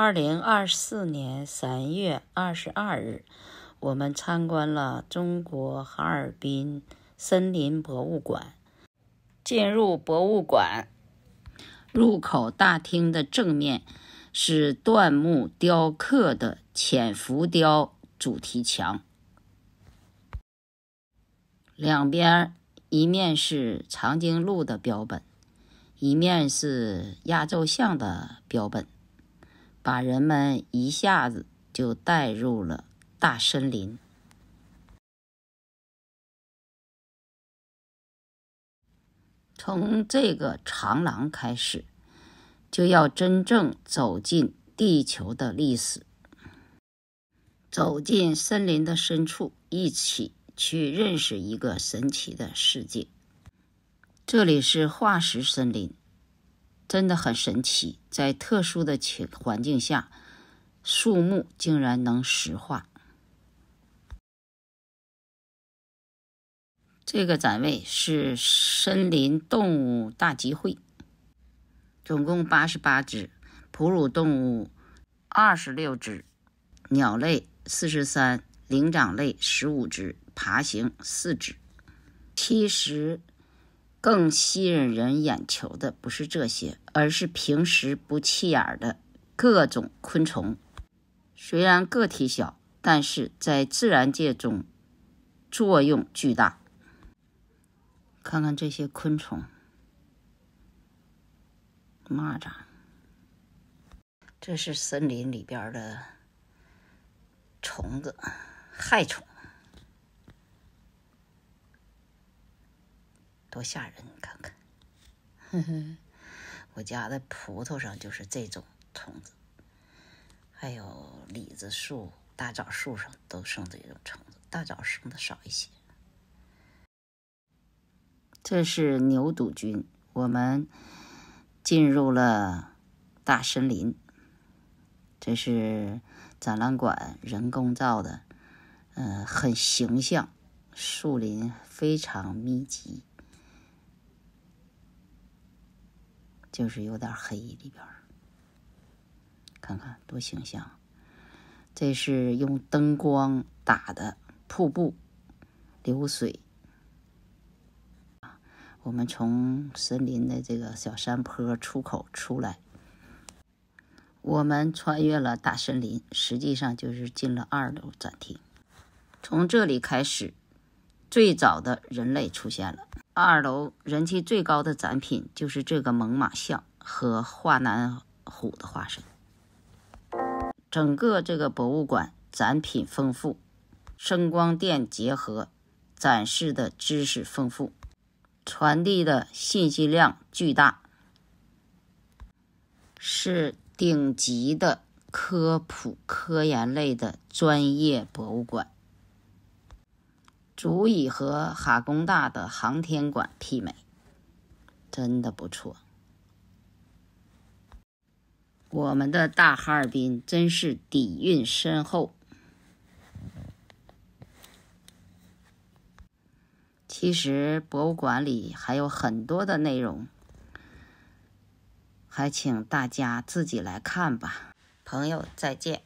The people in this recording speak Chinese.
二零二四年三月二十二日，我们参观了中国哈尔滨森林博物馆。进入博物馆入口大厅的正面是椴木雕刻的浅浮雕主题墙，两边一面是长颈鹿的标本，一面是亚洲象的标本。把人们一下子就带入了大森林。从这个长廊开始，就要真正走进地球的历史，走进森林的深处，一起去认识一个神奇的世界。这里是化石森林。真的很神奇，在特殊的情环境下，树木竟然能石化。这个展位是森林动物大集会，总共八十八只，哺乳动物二十六只，鸟类四十三，灵长类十五只，爬行四只，七十。更吸引人眼球的不是这些，而是平时不起眼的各种昆虫。虽然个体小，但是在自然界中作用巨大。看看这些昆虫，蚂蚱，这是森林里边的虫子，害虫。多吓人！你看看，我家的葡萄上就是这种虫子，还有李子树、大枣树上都生这种虫子，大枣生的少一些。这是牛肚菌。我们进入了大森林，这是展览馆人工造的，嗯，很形象，树林非常密集。就是有点黑里边，看看多形象。这是用灯光打的瀑布流水。我们从森林的这个小山坡出口出来，我们穿越了大森林，实际上就是进了二楼展厅。从这里开始，最早的人类出现了。二楼人气最高的展品就是这个猛犸象和华南虎的化身。整个这个博物馆展品丰富，声光电结合，展示的知识丰富，传递的信息量巨大，是顶级的科普科研类的专业博物馆。足以和哈工大的航天馆媲美，真的不错。我们的大哈尔滨真是底蕴深厚。其实博物馆里还有很多的内容，还请大家自己来看吧。朋友，再见。